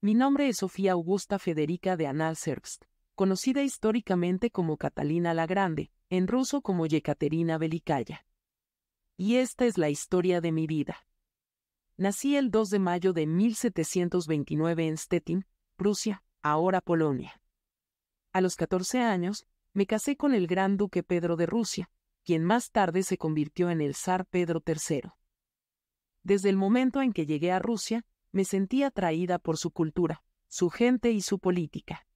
Mi nombre es Sofía Augusta Federica de Anhalt-Zerbst, conocida históricamente como Catalina la Grande, en ruso como Yekaterina Velikaya. Y esta es la historia de mi vida. Nací el 2 de mayo de 1729 en Stettin, Prusia, ahora Polonia. A los 14 años, me casé con el gran duque Pedro de Rusia, quien más tarde se convirtió en el zar Pedro III. Desde el momento en que llegué a Rusia, me sentí atraída por su cultura, su gente y su política.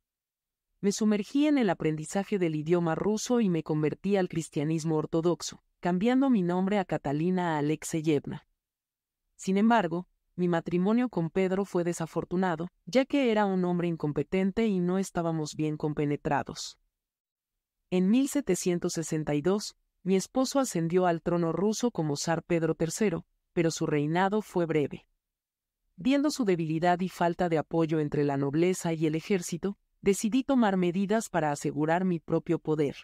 Me sumergí en el aprendizaje del idioma ruso y me convertí al cristianismo ortodoxo, cambiando mi nombre a Catalina Alexeyevna. Sin embargo, mi matrimonio con Pedro fue desafortunado, ya que era un hombre incompetente y no estábamos bien compenetrados. En 1762, mi esposo ascendió al trono ruso como zar Pedro III, pero su reinado fue breve. Viendo su debilidad y falta de apoyo entre la nobleza y el ejército, decidí tomar medidas para asegurar mi propio poder.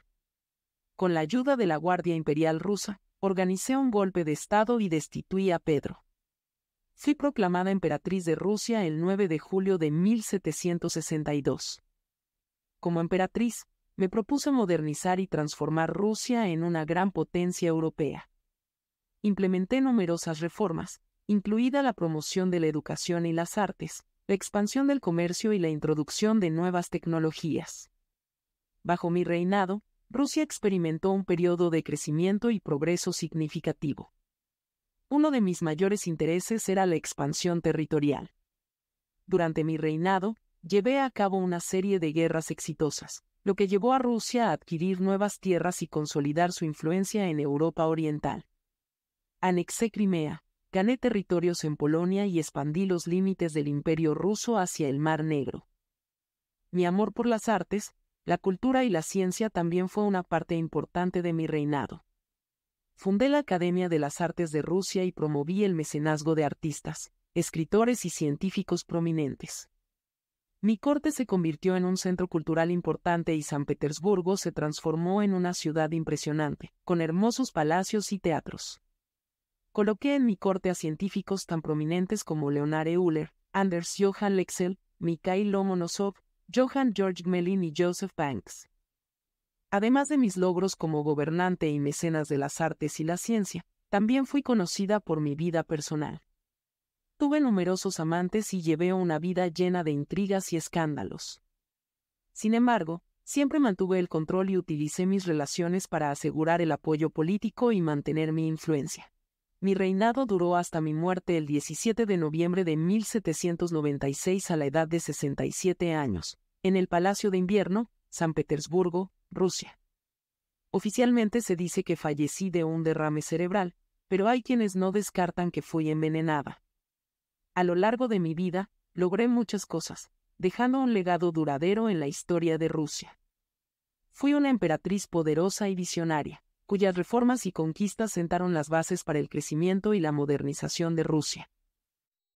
Con la ayuda de la Guardia Imperial rusa, organicé un golpe de Estado y destituí a Pedro. Fui proclamada emperatriz de Rusia el 9 de julio de 1762. Como emperatriz, me propuse modernizar y transformar Rusia en una gran potencia europea. Implementé numerosas reformas, incluida la promoción de la educación y las artes, la expansión del comercio y la introducción de nuevas tecnologías. Bajo mi reinado, Rusia experimentó un periodo de crecimiento y progreso significativo. Uno de mis mayores intereses era la expansión territorial. Durante mi reinado, llevé a cabo una serie de guerras exitosas, lo que llevó a Rusia a adquirir nuevas tierras y consolidar su influencia en Europa Oriental. Anexé Crimea, Gané territorios en Polonia y expandí los límites del imperio ruso hacia el Mar Negro. Mi amor por las artes, la cultura y la ciencia también fue una parte importante de mi reinado. Fundé la Academia de las Artes de Rusia y promoví el mecenazgo de artistas, escritores y científicos prominentes. Mi corte se convirtió en un centro cultural importante y San Petersburgo se transformó en una ciudad impresionante, con hermosos palacios y teatros. Coloqué en mi corte a científicos tan prominentes como Leonard Euler, Anders Johan Lexel, Mikhail Lomonosov, Johann George Melin y Joseph Banks. Además de mis logros como gobernante y mecenas de las artes y la ciencia, también fui conocida por mi vida personal. Tuve numerosos amantes y llevé una vida llena de intrigas y escándalos. Sin embargo, siempre mantuve el control y utilicé mis relaciones para asegurar el apoyo político y mantener mi influencia. Mi reinado duró hasta mi muerte el 17 de noviembre de 1796 a la edad de 67 años, en el Palacio de Invierno, San Petersburgo, Rusia. Oficialmente se dice que fallecí de un derrame cerebral, pero hay quienes no descartan que fui envenenada. A lo largo de mi vida, logré muchas cosas, dejando un legado duradero en la historia de Rusia. Fui una emperatriz poderosa y visionaria, cuyas reformas y conquistas sentaron las bases para el crecimiento y la modernización de Rusia.